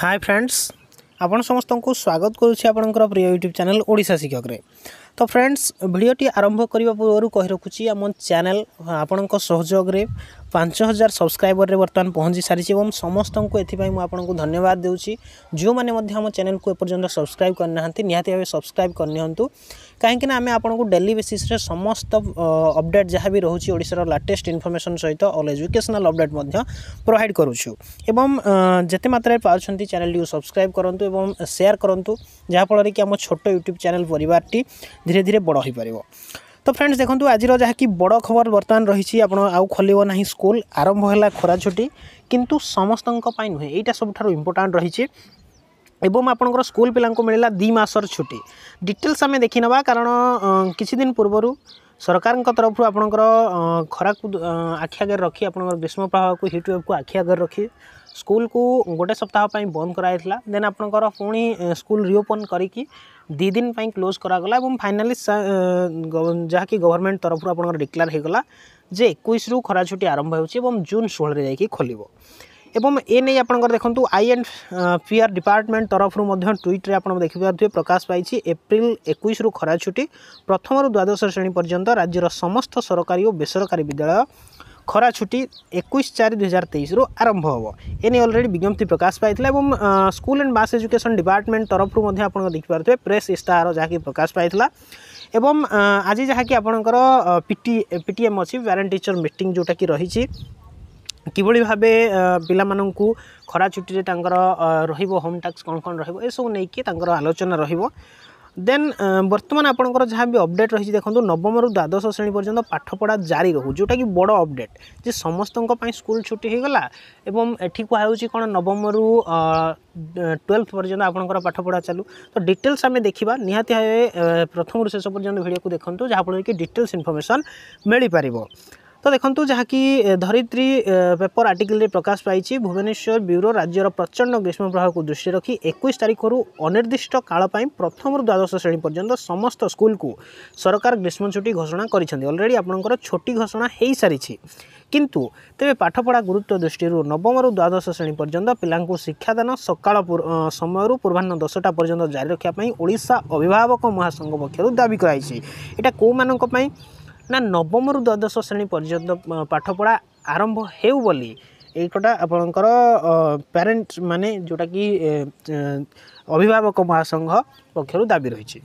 hi friends आपण समस्त को स्वागत करुँचे आपंकर प्रिय यूट्यूब चैनल ओडा शिक्षक তো ফ্রেন্ডস ভিডিওটি আরম্ভ করা পূর্ব কহি রাখুছি আমার চ্যানেল আপনার সহযোগে পাঁচ হাজার সবসক্রাইবরের বর্তমান পৌঁছি সারিছি এবং সমস্ত এথিপাই আপনার ধন্যবাদ দেছি যে আমার চ্যানেলকে এপর্যন্ত সবসক্রাইব করে না নিহতি ভাবে সবসক্রাইব করে নিহতু কাইকি না আমি আপনার ডেলি বেসিসে সমস্ত অপডেট যা বি রয়েছে ওড়শার লাটেস্ট ইনফরমেসন সহ অল এজুকেশনাল অপডেট প্রোভাইড করুছু এবং যেতে মাত্রায় পাচ্ছেন চ্যানেলটি সবসক্রাইব করতু এবং সেয়ার করতু যাফলের কি আমার ছোট ইউট্যুব চ্যানেল পরিবারটি ধীরে ধীরে বড় ହୋଇପାରିବ তো ଫ୍ରେଣ୍ଡସ୍ ଦେଖନ୍ତୁ ଆଜିର ଯାହାକି ବଡ଼ ଖବର ବର୍ତ୍ତମାନ ରହିଛି ଆପଣ ଆଉ ଖୋଲିବ ନାହିଁ ସ୍କୁଲ ଆରମ୍ଭ ହେଲା ଖରା ଛୁଟି କିନ୍ତୁ ସମସ୍ତଙ୍କ ପାଇଁ ନୁହେଁ ଏଇଟା ସବୁଠାରୁ ଇମ୍ପୋର୍ଟାଣ୍ଟ ରହିଛି ଏବଂ ଆପଣଙ୍କର ସ୍କୁଲ ପିଲାଙ୍କୁ ମିଳିଲା ଦୁଇ ମାସର ଛୁଟି ଡିଟେଲ୍ସ ଆମେ ଦେଖିନେବା କାରଣ କିଛି ଦିନ ପୂର୍ବରୁ ସରକାରଙ୍କ ତରଫରୁ ଆପଣଙ୍କର ଖରାକୁ ଆଖି ଆଗରେ ରଖି ଆପଣଙ୍କର ଗ୍ରୀଷ୍ମ ପ୍ରବାହକୁ ହିଟ୍ ୱେଭ୍କୁ ଆଖି ଆଗରେ ରଖି ସ୍କୁଲକୁ ଗୋଟେ ସପ୍ତାହ ପାଇଁ ବନ୍ଦ କରାଯାଇଥିଲା ଦେନ୍ ଆପଣଙ୍କର ପୁଣି ସ୍କୁଲ ରିଓପନ୍ କରିକି ଦୁଇ ଦିନ ପାଇଁ କ୍ଲୋଜ୍ କରାଗଲା ଏବଂ ଫାଇନାଲି ଯାହାକି ଗଭର୍ଣ୍ଣମେଣ୍ଟ ତରଫରୁ ଆପଣଙ୍କର ଡିକ୍ଲାର ହୋଇଗଲା ଯେ ଏକୋଇଶରୁ ଖରା ଛୁଟି ଆରମ୍ଭ ହେଉଛି ଏବଂ ଜୁନ୍ ଷୋହଳରେ ଯାଇକି ଖୋଲିବ এবং এনে আপনার দেখুন আই এন্ড পিআর ডিপার্টমেন্ট তরফর ট্যুইট্রে আপনার দেখিপারে প্রকাশ পাইছি এপ্রিল একুশ রু খরা ছুটি প্রথম দ্বাদশ শ্রেণী পর্যন্ত রাজ্যর সমস্ত সরকারি ও বেসরকারি বিদ্যালয় খরা ছুটি একুশ চারি দুই হাজার তেইশরু আরম্ভ হব এনে অলরেডি বিজ্ঞপ্তি প্রকাশ পাই এবং school and mass education department তরফর আপনার দেখিপারে প্রেস ইস্তাহার যা প্রকাশ পাই এবং আজ যা আপনার PT PTM parent teacher meeting যেটা কি রয়েছে কিভাবে ভাবে পিলামানঙ্কু খরা ছুটিরে তাঙ্কর রহিব হোম টাস্ক কোন কোন রহিব এসব নেইকি তাঙ্কর আলোচনা রহিব দেন বর্তমান আপনার যা বি অপডেট রয়েছে দেখুন নবমর দ্বাদশ শ্রেণী পর্যন্ত পাঠপড়া জারি রহু যেটাকি বড় অপডেট যে সমস্ত স্কুল ছুটি হয়ে গলা এবং এটি কুহাচ্ছে কোণ নবমরু টুয়েলভ পর্যন্ত আপনার পাঠপড়া চালু তো ডিটেলস আমি দেখা নিহতি ভাবে প্রথম শেষ পর্যন্ত ভিডিওকে দেখুন যাফলে কি ডিটেলস ইনফরমেসন মিপার ତ ଦେଖନ୍ତୁ ଯାହାକି ଧରିତ୍ରୀ ପେପର ଆର୍ଟିକଲରେ ପ୍ରକାଶ ପାଇଛି ଭୁବନେଶ୍ୱର ବ୍ୟୁରୋ ରାଜ୍ୟର ପ୍ରଚଣ୍ଡ ଗ୍ରୀଷ୍ମ ପ୍ରବାହକୁ ଦୃଷ୍ଟିରେ ରଖି ଏକୋଇଶ ତାରିଖରୁ ଅନିର୍ଦ୍ଦିଷ୍ଟ କାଳ ପାଇଁ ପ୍ରଥମରୁ ଦ୍ୱାଦଶ ଶ୍ରେଣୀ ପର୍ଯ୍ୟନ୍ତ ସମସ୍ତ ସ୍କୁଲକୁ ସରକାର ଗ୍ରୀଷ୍ମ ଛୁଟି ଘୋଷଣା କରିଛନ୍ତି ଅଲରେଡ଼ି ଆପଣଙ୍କର ଛୁଟି ଘୋଷଣା ହୋଇସାରିଛି କିନ୍ତୁ ତେବେ ପାଠପଢ଼ା ଗୁରୁତ୍ୱ ଦୃଷ୍ଟିରୁ ନବମରୁ ଦ୍ୱାଦଶ ଶ୍ରେଣୀ ପର୍ଯ୍ୟନ୍ତ ପିଲାଙ୍କୁ ଶିକ୍ଷାଦାନ ସକାଳ ସମୟରୁ ପୂର୍ବାହ୍ନ ଦଶଟା ପର୍ଯ୍ୟନ୍ତ ଜାରି ରଖିବା ପାଇଁ ଓଡ଼ିଶା ଅଭିଭାବକ ମହାସଂଘ ପକ୍ଷରୁ ଦାବି କରାଯାଇଛି এটা কোমানক ନା ନବମରୁ ଦ୍ୱାଦଶ ଶ୍ରେଣୀ ପର୍ଯ୍ୟନ୍ତ ପାଠପଢ଼ା ଆରମ୍ଭ ହେଉ ବୋଲି ଏଇଟା ଆପଣଙ୍କର ପ୍ୟାରେଣ୍ଟ ମାନେ ଯେଉଁଟାକି ଅଭିଭାବକ ମହାସଂଘ ପକ୍ଷରୁ ଦାବି ରହିଛି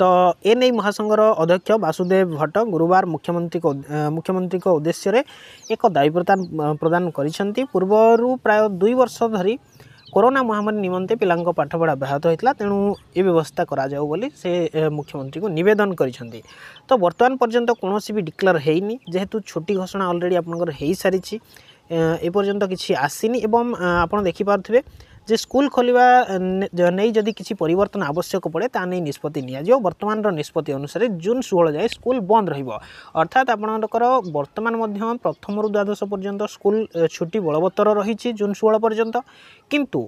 ତ ଏ ନେଇ ମହାସଂଘର ଅଧ୍ୟକ୍ଷ ବାସୁଦେବ ଭଟ୍ଟ ଗୁରୁବାର ମୁଖ୍ୟମନ୍ତ୍ରୀଙ୍କ ମୁଖ୍ୟମନ୍ତ୍ରୀଙ୍କ ଉଦ୍ଦେଶ୍ୟରେ ଏକ ଦାବି ପ୍ରଦାନ ପ୍ରଦାନ କରିଛନ୍ତି ପୂର୍ବରୁ ପ୍ରାୟ ଦୁଇ ବର୍ଷ ଧରି କରୋନା ମହାମାରୀ ନିମନ୍ତେ ପିଲାଙ୍କ ପାଠପଢ଼ା ବ୍ୟାହତ ହୋଇଥିଲା ତେଣୁ ଏ ବ୍ୟବସ୍ଥା କରାଯାଉ ବୋଲି ସେ ମୁଖ୍ୟମନ୍ତ୍ରୀଙ୍କୁ ନିବେଦନ କରିଛନ୍ତି ତ ବର୍ତ୍ତମାନ ପର୍ଯ୍ୟନ୍ତ କୌଣସି ବି ଡିକ୍ଲେୟାର ହେଇନି ଯେହେତୁ ଛୁଟି ଘୋଷଣା ଅଲରେଡ଼ି ଆପଣଙ୍କର ହୋଇସାରିଛି ଏପର୍ଯ୍ୟନ୍ତ କିଛି ଆସିନି ଏବଂ ଆପଣ ଦେଖିପାରୁଥିବେ যে স্কুল খোলিবা নেই যদি কিছু পরিবর্তন আবশ্যক পড়ে তা নেই নিষ্পতি নিয়াযিব বর্তমানর নিষ্পতি অনুসারে জুন ষোল যায় স্কুল বন্ধ রহব অর্থাৎ আপনার বর্তমান মধ্যে প্রথমর দ্বাদশ পর্যন্ত স্কুল ছুটি বলবত্তর রয়েছে জুন ষোল পর্যন্ত কিন্তু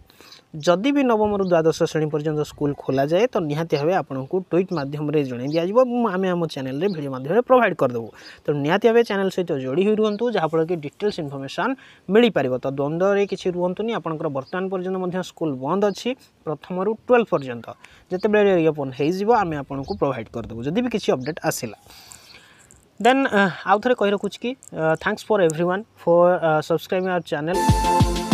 ଯଦି ବି ନବମରୁ ଦ୍ୱାଦଶ ଶ୍ରେଣୀ ପର୍ଯ୍ୟନ୍ତ ସ୍କୁଲ ଖୋଲାଯାଏ ତ ନିହାତି ଭାବେ ଆପଣଙ୍କୁ ଟ୍ୱିଟ୍ ମାଧ୍ୟମରେ ଜଣାଇ ଦିଆଯିବ ଏବଂ ଆମେ ଆମ ଚ୍ୟାନେଲରେ ଭିଡ଼ିଓ ମାଧ୍ୟମରେ ପ୍ରୋଭାଇଡ଼ କରିଦେବୁ ତେଣୁ ନିହାତି ଭାବେ ଚ୍ୟାନେଲ ସହିତ ଯୋଡ଼ି ହୋଇ ରୁହନ୍ତୁ ଯାହାଫଳରେ କି ଡିଟେଲ୍ସ ଇନଫର୍ମେସନ୍ ମିଳିପାରିବ ତ ଦ୍ୱନ୍ଦ୍ୱରେ କିଛି ରୁହନ୍ତୁନି ଆପଣଙ୍କର ବର୍ତ୍ତମାନ ପର୍ଯ୍ୟନ୍ତ ମଧ୍ୟ ସ୍କୁଲ ବନ୍ଦ ଅଛି ପ୍ରଥମରୁ ଟୁଏଲ୍ଭ ପର୍ଯ୍ୟନ୍ତ ଯେତେବେଳେ ରିଓପନ୍ ହୋଇଯିବ ଆମେ ଆପଣଙ୍କୁ ପ୍ରୋଭାଇଡ଼ କରିଦେବୁ ଯଦି ବି କିଛି ଅପଡ଼େଟ୍ ଆସିଲା ଦେନ୍ ଆଉ ଥରେ କହି ରଖୁଛି କି thanks for everyone for subscribing our channel